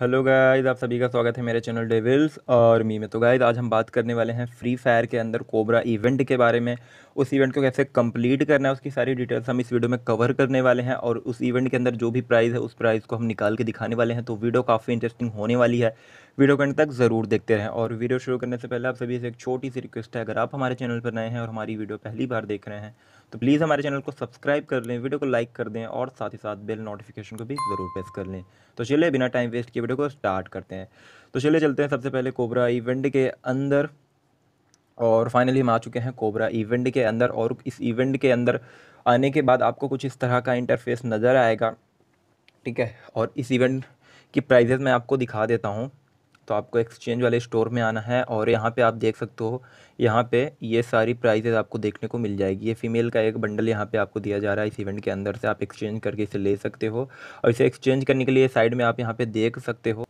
hello guys आप सभी का स्वागत है मेरे चैनल डेविल्स और मी में तो गाइस आज हम बात करने वाले हैं फ्री फायर के अंदर कोबरा इवेंट के बारे में उस इवेंट को कैसे कंप्लीट करना है उसकी सारी डिटेल्स हम इस वीडियो में कवर करने वाले हैं और उस इवेंट के अंदर जो भी प्राइज़ है उस प्राइज़ को हम निकाल के दिखाने वाले हैं तो वीडियो काफ़ी इंटरेस्टिंग होने वाली है वीडियो कंट तक ज़रूर देखते रहें और वीडियो शुरू करने से पहले आप सभी से एक छोटी सी रिक्वेस्ट है अगर आप हमारे चैनल पर नए हैं और हमारी वीडियो पहली बार देख रहे हैं तो प्लीज़ हमारे चैनल को सब्सक्राइब कर लें वीडियो को लाइक कर दें और साथ ही साथ बेल नोटिफिकेशन को भी ज़रूर प्रेस कर लें तो चलिए बिना टाइम वेस्ट किए वीडियो को स्टार्ट करते हैं तो चलिए चलते हैं सबसे पहले कोबरा इवेंट के अंदर और फाइनली हम आ चुके हैं कोबरा इवेंट के अंदर और इस इवेंट के अंदर आने के बाद आपको कुछ इस तरह का इंटरफेस नज़र आएगा ठीक है और इस इवेंट की प्राइजेज़ मैं आपको दिखा देता हूँ तो आपको एक्सचेंज वाले स्टोर में आना है और यहाँ पे आप देख सकते हो यहाँ पे ये सारी प्राइजेज आपको देखने को मिल जाएगी ये फीमेल का एक बंडल यहाँ पे आपको दिया जा रहा है इस इवेंट के अंदर से आप एक्सचेंज करके इसे ले सकते हो और इसे एक्सचेंज करने के लिए साइड में आप यहाँ पे देख सकते हो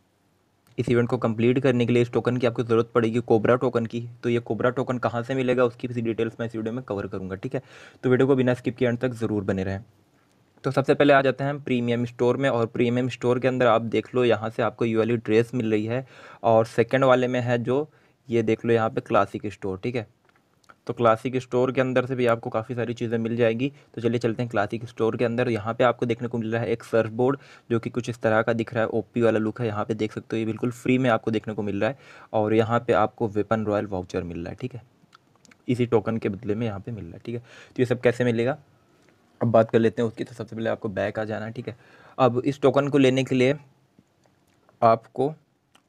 इस इवेंट को कंप्लीट करने के लिए इस टोकन की आपको ज़रूरत पड़ेगी कोबरा टोकन की तो ये कोबरा टोकन कहाँ से मिलेगा उसकी भी डिटेल्स मैं इस वीडियो में कवर करूँगा ठीक है तो वीडियो को बिना स्किप किए अंत तक ज़रूर बने रहें तो सबसे पहले आ जाते हैं प्रीमियम स्टोर में और प्रीमियम स्टोर के अंदर आप देख लो यहाँ से आपको यू वाली ड्रेस मिल रही है और सेकेंड वाले में है जो ये देख लो यहाँ पर क्लासिक स्टोर ठीक है तो क्लासिक स्टोर के अंदर से भी आपको काफ़ी सारी चीज़ें मिल जाएगी तो चलिए चलते हैं क्लासिक स्टोर के अंदर यहाँ पे आपको देखने को मिल रहा है एक सर्फ बोर्ड जो कि कुछ इस तरह का दिख रहा है ओपी वाला लुक है यहाँ पे देख सकते हो ये बिल्कुल फ्री में आपको देखने को मिल रहा है और यहाँ पर आपको वेपन रॉयल वाउचर मिल रहा है ठीक है इसी टोकन के बदले में यहाँ पर मिल रहा है ठीक है तो ये सब कैसे मिलेगा अब बात कर लेते हैं उसकी तो सबसे पहले आपको बैक आ जाना है ठीक है अब इस टोकन को लेने के लिए आपको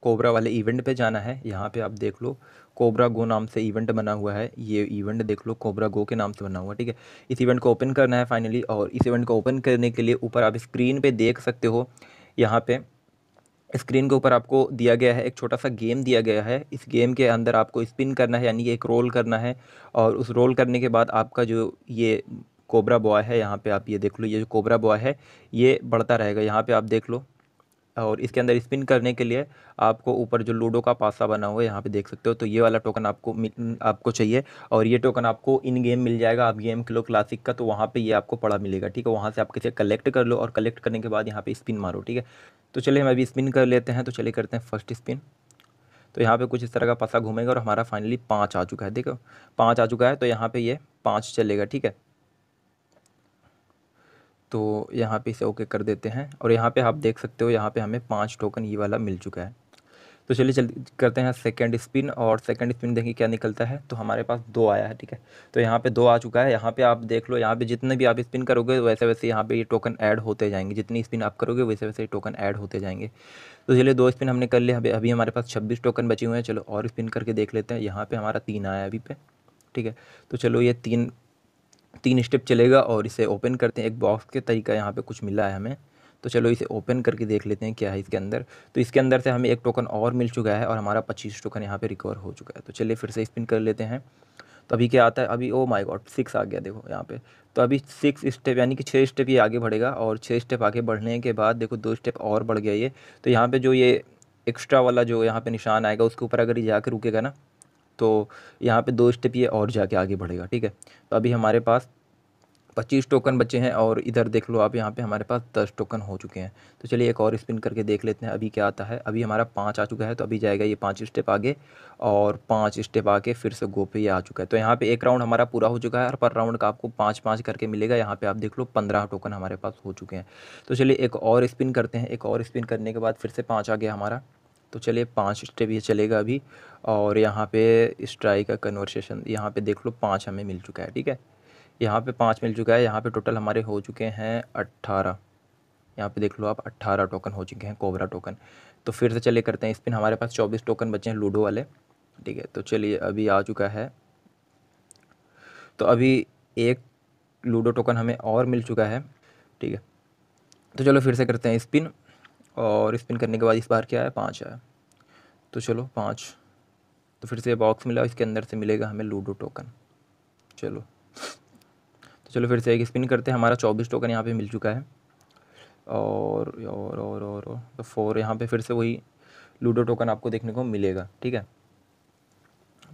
कोबरा वाले इवेंट पे जाना है यहाँ पे आप देख लो कोबरा गो नाम से इवेंट बना हुआ है ये इवेंट देख लो कोबरा गो के नाम से बना हुआ है ठीक है इस इवेंट को ओपन करना है फाइनली और इस इवेंट को ओपन करने के लिए ऊपर आप स्क्रीन पे देख सकते हो यहाँ पे स्क्रीन के ऊपर आपको दिया गया है एक छोटा सा गेम दिया गया है इस गेम के अंदर आपको स्पिन करना है यानी कि एक रोल करना है और उस रोल करने के बाद आपका जो ये कोबरा बॉय है यहाँ पे आप ये देख लो ये जो कोबरा बॉय है ये बढ़ता रहेगा यहाँ पे आप देख लो और इसके अंदर स्पिन करने के लिए आपको ऊपर जो लूडो का पासा बना हुआ है यहाँ पे देख सकते हो तो ये वाला टोकन आपको आपको चाहिए और ये टोकन आपको इन गेम मिल जाएगा आप गेम खेलो क्लासिक का तो वहाँ पे ये आपको पड़ा मिलेगा ठीक है वहाँ से आप किसे कलेक्ट कर लो और कलेक्ट करने के बाद यहाँ पर स्पिन मारो ठीक है तो चलिए हम अभी स्पिन कर लेते हैं तो चलिए करते हैं फर्स्ट स्पिन तो यहाँ पर कुछ इस तरह का पासा घूमेगा और हमारा फाइनली पाँच आ चुका है देखो पाँच आ चुका है तो यहाँ पर ये पाँच चलेगा ठीक है तो यहाँ पे इसे ओके कर देते हैं और यहाँ पे आप देख सकते हो यहाँ पे हमें पाँच टोकन ये वाला मिल चुका है तो चलिए चल करते हैं सेकंड स्पिन और सेकंड स्पिन देखिए क्या निकलता है तो हमारे पास दो आया है ठीक है तो यहाँ पे दो आ चुका है यहाँ पे आप देख लो यहाँ पे जितने भी आप स्पिन करोगे वैसे वैसे यहाँ पे ये टोकन ऐड होते जाएंगे जितनी स्पिन आप करोगे वैसे वैसे ये टोकन ऐड होते जाएंगे तो चलिए दो स्पिन हमने कर लिया अभी अभी हमारे पास छब्बीस टोकन बचे हुए हैं चलो और स्पिन करके देख लेते हैं यहाँ पर हमारा तीन आया अभी पे ठीक है तो चलो ये तीन तीन स्टेप चलेगा और इसे ओपन करते हैं एक बॉक्स के तरीका यहाँ पे कुछ मिला है हमें तो चलो इसे ओपन करके देख लेते हैं क्या है इसके अंदर तो इसके अंदर से हमें एक टोकन और मिल चुका है और हमारा पच्चीस टोकन यहाँ पर रिकवर हो चुका है तो चलिए फिर से स्पिन कर लेते हैं तो अभी क्या आता है अभी ओ माई गॉड सिक्स आ गया देखो यहाँ पे तो अभी सिक्स स्टेप यानी कि छः स्टेप ये आगे बढ़ेगा और छः स्टेप आगे बढ़ने के बाद देखो दो स्टेप और बढ़ गया ये तो यहाँ पर जो ये एक्स्ट्रा वाला जो यहाँ पे निशान आएगा उसके ऊपर अगर ये जाकर रुकेगा ना तो यहाँ पे दो स्टेप ये और जाके आगे बढ़ेगा ठीक है तो अभी हमारे पास पच्चीस टोकन बचे हैं और इधर देख लो आप यहाँ पे हमारे पास दस टोकन हो चुके हैं तो चलिए एक और स्पिन करके देख लेते हैं अभी क्या आता है अभी हमारा पाँच आ चुका है तो अभी जाएगा ये पाँच स्टेप आगे और पाँच स्टेप आके फिर से गो पे ये आ चुका है तो यहाँ पे एक राउंड हमारा पूरा हो चुका है और पर राउंड का आपको पाँच पाँच करके मिलेगा यहाँ पर आप देख लो पंद्रह टोकन हमारे पास हो चुके हैं तो चलिए एक और स्पिन करते हैं एक और स्पिन करने के बाद फिर से पाँच आ गया हमारा तो चलिए पाँच स्टेप ये चलेगा अभी और यहाँ पे स्ट्राइक का कन्वर्सेशन यहाँ पे देख लो पाँच हमें मिल चुका है ठीक है यहाँ पे पाँच मिल चुका है यहाँ पे टोटल हमारे हो चुके हैं अट्ठारह यहाँ पे देख लो आप अट्ठारह टोकन हो चुके हैं कोबरा टोकन तो फिर से चले करते हैं स्पिन हमारे पास चौबीस टोकन बचे हैं लूडो वाले ठीक है तो चलिए अभी आ चुका है तो अभी एक लूडो टोकन हमें और मिल चुका है ठीक है तो चलो फिर से करते हैं स्पिन और स्पिन करने के बाद इस बार क्या है पाँच आया तो चलो पाँच तो फिर से बॉक्स मिला इसके अंदर से मिलेगा हमें लूडो टोकन चलो तो चलो फिर से एक स्पिन करते हैं हमारा चौबीस टोकन यहाँ पे मिल चुका है और और और और, और तो फोर यहाँ पे फिर से वही लूडो टोकन आपको देखने को मिलेगा ठीक है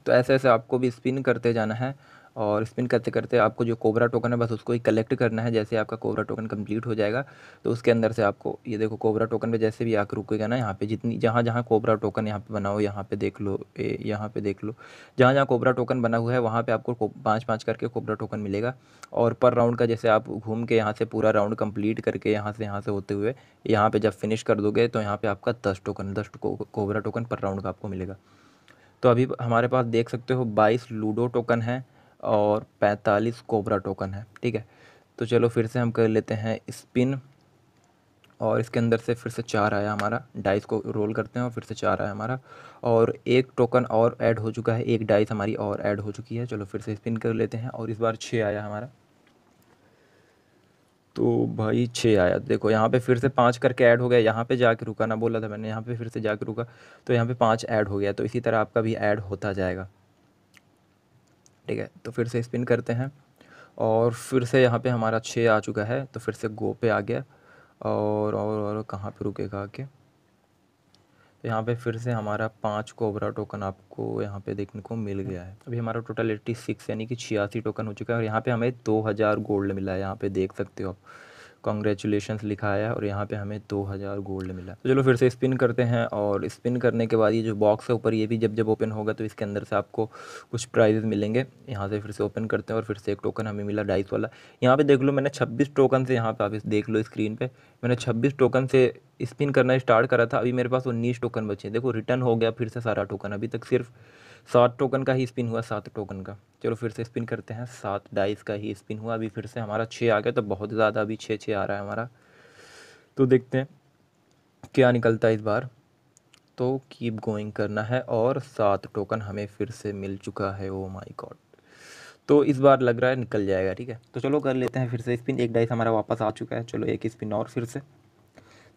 तो ऐसे ऐसे आपको भी स्पिन करते जाना है और स्पिन करते करते आपको जो कोबरा टोकन है बस उसको ही कलेक्ट करना है जैसे आपका कोबरा टोकन कंप्लीट हो जाएगा तो उसके अंदर से आपको ये देखो कोबरा टोकन पे जैसे भी आकर रुकेगा ना यहाँ पे जितनी जहाँ जहाँ कोबरा टोकन यहाँ पे बनाओ यहाँ पे देख लो यहाँ पे देख लो जहाँ जहाँ कोबरा टोकन बना हुआ है वहाँ पर आपको पाँच पाँच करके कोबरा टोकन मिलेगा और पर राउंड का जैसे आप घूम के यहाँ से पूरा राउंड कम्प्लीट करके यहाँ से यहाँ से होते हुए यहाँ पर जब फिनिश कर दोगे तो यहाँ पर आपका दस टोकन दस कोबरा टोकन पर राउंड का आपको मिलेगा तो अभी हमारे पास देख सकते हो बाईस लूडो टोकन है और पैंतालीस कोबरा टोकन है ठीक है तो चलो फिर से हम कर लेते हैं स्पिन और इसके अंदर से फिर से चार आया हमारा डाइस को रोल करते हैं और फिर से चार आया हमारा और एक टोकन और ऐड हो चुका है एक डाइस हमारी और ऐड हो चुकी है चलो फिर से स्पिन कर लेते हैं और इस बार छः आया हमारा तो भाई छः आया देखो यहाँ पे फिर से पाँच करके ऐड हो गया यहाँ पे जाके रुका ना बोला था मैंने यहाँ पे फिर से जाके रुका तो यहाँ पे पाँच ऐड हो गया तो इसी तरह आपका भी ऐड होता जाएगा ठीक है तो फिर से स्पिन करते हैं और फिर से यहाँ पे हमारा छः आ चुका है तो फिर से गो पे आ गया और और और कहाँ पे रुकेगा आके तो यहाँ पे फिर से हमारा पाँच कोबरा टोकन आपको यहाँ पे देखने को मिल गया है अभी हमारा टोटल एट्टी सिक्स यानी कि छियासी टोकन हो चुका है और यहाँ पे हमें दो हज़ार गोल्ड मिला है यहाँ पे देख सकते हो आप कॉन्ग्रेचुलेशन लिखा आया और यहाँ पे हमें दो हज़ार गोल्ड मिला तो चलो फिर से स्पिन करते हैं और स्पिन करने के बाद ये जो बॉक्स है ऊपर ये भी जब जब ओपन होगा तो इसके अंदर से आपको कुछ प्राइजेज़ मिलेंगे यहाँ से फिर से ओपन करते हैं और फिर से एक टोकन हमें मिला डाइस वाला यहाँ पे देख लो मैंने छब्बीस टोकन से यहाँ पर आप देख लो स्क्रीन पर मैंने छब्बीस टोकन से स्पिन करना स्टार्ट करा था अभी मेरे पास उन्नीस टोकन बचे देखो रिटर्न हो गया फिर से सारा टोकन अभी तक सिर्फ सात टोकन का ही स्पिन हुआ सात टोकन का चलो फिर से स्पिन करते हैं सात डाइस का ही स्पिन हुआ अभी फिर से हमारा छः आ गया तो बहुत ज़्यादा अभी छः छः आ रहा है हमारा तो देखते हैं क्या निकलता है इस बार तो कीप गोइंग करना है और सात टोकन हमें फिर से मिल चुका है ओ माई गॉड तो इस बार लग रहा है निकल जाएगा ठीक है तो चलो कर लेते हैं फिर से स्पिन एक डाइस हमारा वापस आ चुका है चलो एक स्पिन और फिर से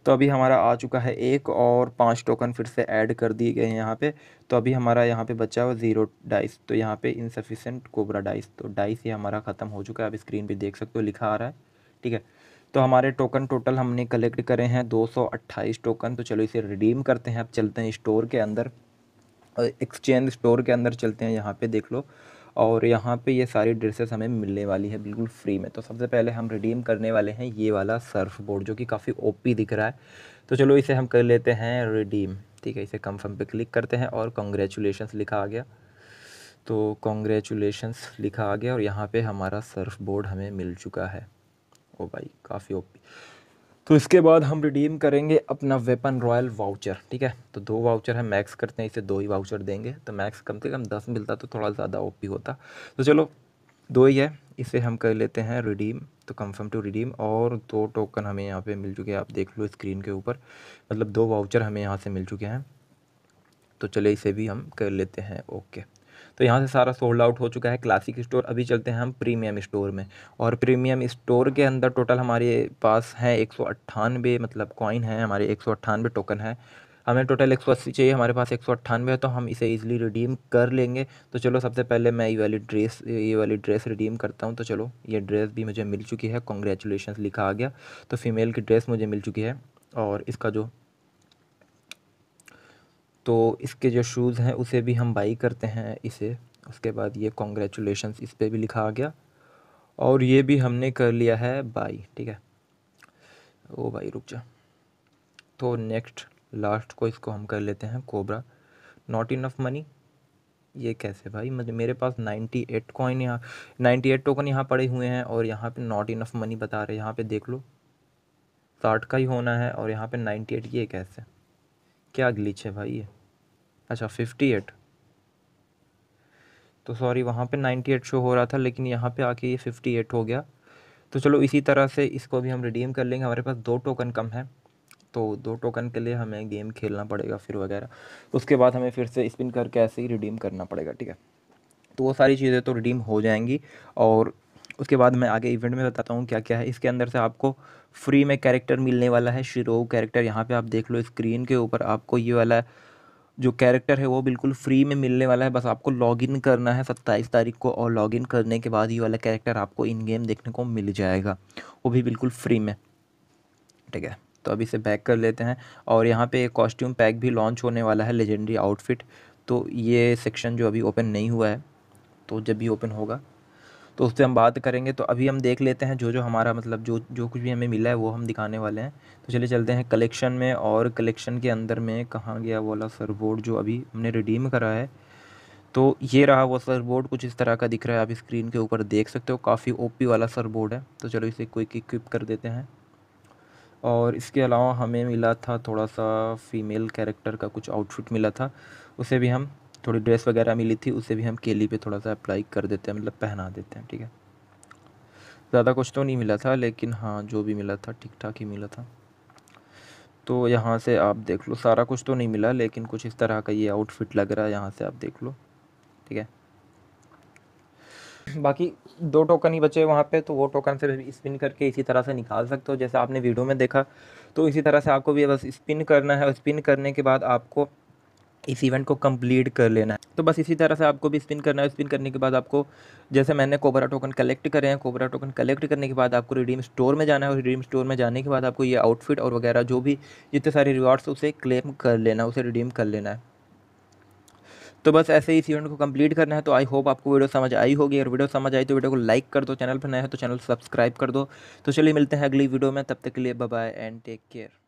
तो अभी हमारा आ चुका है एक और पाँच टोकन फिर से ऐड कर दिए गए हैं यहाँ पे तो अभी हमारा यहाँ पे बचा हुआ ज़ीरो डाइस तो यहाँ पे इनसफिशेंट कोबरा डाइस तो डाइस ये हमारा ख़त्म हो चुका है आप स्क्रीन पे देख सकते हो लिखा आ रहा है ठीक है तो हमारे टोकन टोटल हमने कलेक्ट करे हैं दो टोकन तो चलो इसे रिडीम करते हैं अब चलते हैं स्टोर के अंदर एक्सचेंज स्टोर के अंदर चलते हैं यहाँ पर देख लो और यहाँ पे ये सारी ड्रेसेस हमें मिलने वाली है बिल्कुल फ्री में तो सबसे पहले हम रिडीम करने वाले हैं ये वाला सर्फ बोर्ड जो कि काफ़ी ओपी दिख रहा है तो चलो इसे हम कर लेते हैं रिडीम ठीक है इसे कंफर्म पे क्लिक करते हैं और कॉन्ग्रेचुलेशन लिखा आ गया तो कॉन्ग्रेचुलेशन लिखा आ गया और यहाँ पर हमारा सर्फ बोर्ड हमें मिल चुका है ओ भाई काफ़ी ओपी तो इसके बाद हम रिडीम करेंगे अपना वेपन रॉयल वाउचर ठीक है तो दो वाउचर है मैक्स करते हैं इसे दो ही वाउचर देंगे तो मैक्स कम से कम दस मिलता तो थोड़ा ज़्यादा पी होता तो चलो दो ही है इसे हम कर लेते हैं रिडीम तो कंफर्म टू रिडीम और दो टोकन हमें यहाँ पे मिल चुके हैं आप देख लो स्क्रीन के ऊपर मतलब दो वाउचर हमें यहाँ से मिल चुके हैं तो चले इसे भी हम कर लेते हैं ओके तो यहाँ से सारा सोल्ड आउट हो चुका है क्लासिक स्टोर अभी चलते हैं हम प्रीमियम स्टोर में और प्रीमियम स्टोर के अंदर टोटल हमारे पास हैं एक सौ मतलब कॉइन है हमारे एक सौ टोकन है हमें टोटल एक सौ अस्सी चाहिए हमारे पास एक सौ अट्ठानवे है तो हम इसे ईजिली रिडीम कर लेंगे तो चलो सबसे पहले मैं ये वाली ड्रेस ये वाली ड्रेस रिडीम करता हूँ तो चलो ये ड्रेस भी मुझे मिल चुकी है कॉन्ग्रेचुलेशन लिखा आ गया तो फीमेल की ड्रेस मुझे मिल चुकी है और इसका जो तो इसके जो शूज़ हैं उसे भी हम बाई करते हैं इसे उसके बाद ये कॉन्ग्रेचुलेशन इस पर भी लिखा आ गया और ये भी हमने कर लिया है बाई ठीक है ओ भाई रुक जा तो नेक्स्ट लास्ट को इसको हम कर लेते हैं कोबरा नॉट इनफ मनी ये कैसे भाई मतलब मेरे पास नाइन्टी एट कॉइन यहाँ नाइन्टी एट टोकन यहाँ पड़े हुए हैं और यहाँ पे नॉट इनफ मनी बता रहे हैं यहाँ पे देख लो साठ का ही होना है और यहाँ पे नाइन्टी एट ये कैसे क्या ग्लिच है भाई ये अच्छा फिफ्टी एट तो सॉरी वहाँ पे नाइन्टी एट शो हो रहा था लेकिन यहाँ पे आके ये फिफ्टी एट हो गया तो चलो इसी तरह से इसको भी हम रिडीम कर लेंगे हमारे पास दो टोकन कम है तो दो टोकन के लिए हमें गेम खेलना पड़ेगा फिर वगैरह उसके बाद हमें फिर से स्पिन करके ऐसे ही रिडीम करना पड़ेगा ठीक है तो वो सारी चीज़ें तो रिडीम हो जाएंगी और उसके बाद मैं आगे इवेंट में बताता हूँ क्या क्या है इसके अंदर से आपको फ्री में कैरेक्टर मिलने वाला है शिरो कैरेक्टर यहाँ पे आप देख लो स्क्रीन के ऊपर आपको ये वाला जो कैरेक्टर है वो बिल्कुल फ्री में मिलने वाला है बस आपको लॉगिन करना है सत्ताईस तारीख को और लॉगिन करने के बाद ये वाला कैरेक्टर आपको इन गेम देखने को मिल जाएगा वो भी बिल्कुल फ्री में ठीक है तो अभी इसे बैक कर लेते हैं और यहाँ पे एक कॉस्ट्यूम पैक भी लॉन्च होने वाला है लेजेंडरी आउटफिट तो ये सेक्शन जो अभी ओपन नहीं हुआ है तो जब भी ओपन होगा तो उससे हम बात करेंगे तो अभी हम देख लेते हैं जो जो हमारा मतलब जो जो कुछ भी हमें मिला है वो हम दिखाने वाले हैं तो चलिए चलते हैं कलेक्शन में और कलेक्शन के अंदर में कहाँ गया वाला सर बोर्ड जो अभी हमने रिडीम करा है तो ये रहा वो सर बोर्ड कुछ इस तरह का दिख रहा है आप स्क्रीन के ऊपर देख सकते हो काफ़ी ओ वाला सर बोर्ड है तो चलो इसे क्विक इक्विप कर देते हैं और इसके अलावा हमें मिला था थोड़ा सा फीमेल कैरेक्टर का कुछ आउटफिट मिला था उसे भी हम थोड़ी ड्रेस वगैरह मिली थी उसे भी हम केली पे थोड़ा सा अप्लाई कर देते हैं मतलब पहना देते हैं ठीक है ज़्यादा कुछ तो नहीं मिला था लेकिन हाँ जो भी मिला था ठीक ठाक ही मिला था तो यहाँ से आप देख लो सारा कुछ तो नहीं मिला लेकिन कुछ इस तरह का ये आउटफिट लग रहा है यहाँ से आप देख लो ठीक है बाकी दो टोकन ही बचे वहाँ पे तो वो टोकन से स्पिन करके इसी तरह से निकाल सकते हो जैसे आपने वीडियो में देखा तो इसी तरह से आपको भी बस स्पिन करना है और स्पिन करने के बाद आपको इस इवेंट को कंप्लीट कर लेना है तो बस इसी तरह से आपको भी स्पिन करना है स्पिन करने के बाद आपको जैसे मैंने कोबरा टोकन कलेक्ट करे हैं कोबरा टोकन कलेक्ट करने के बाद आपको रिडीम स्टोर में जाना है और रिडीम स्टोर में जाने के बाद आपको ये आउटफिट और वगैरह जो भी जितने सारे रिवॉर्ड्स उसे क्लेम कर लेना है उसे रिडीम कर लेना है तो बस ऐसे ही इस इवेंट को कंप्लीट करना है तो आई होप आपको वीडियो समझ आई होगी और वीडियो समझ आई तो वीडियो को लाइक कर दो चैनल पर नया है तो चैनल सब्सक्राइब कर दो तो चलिए मिलते हैं अगली वीडियो में तब तक के लिए बाय एंड टेक केयर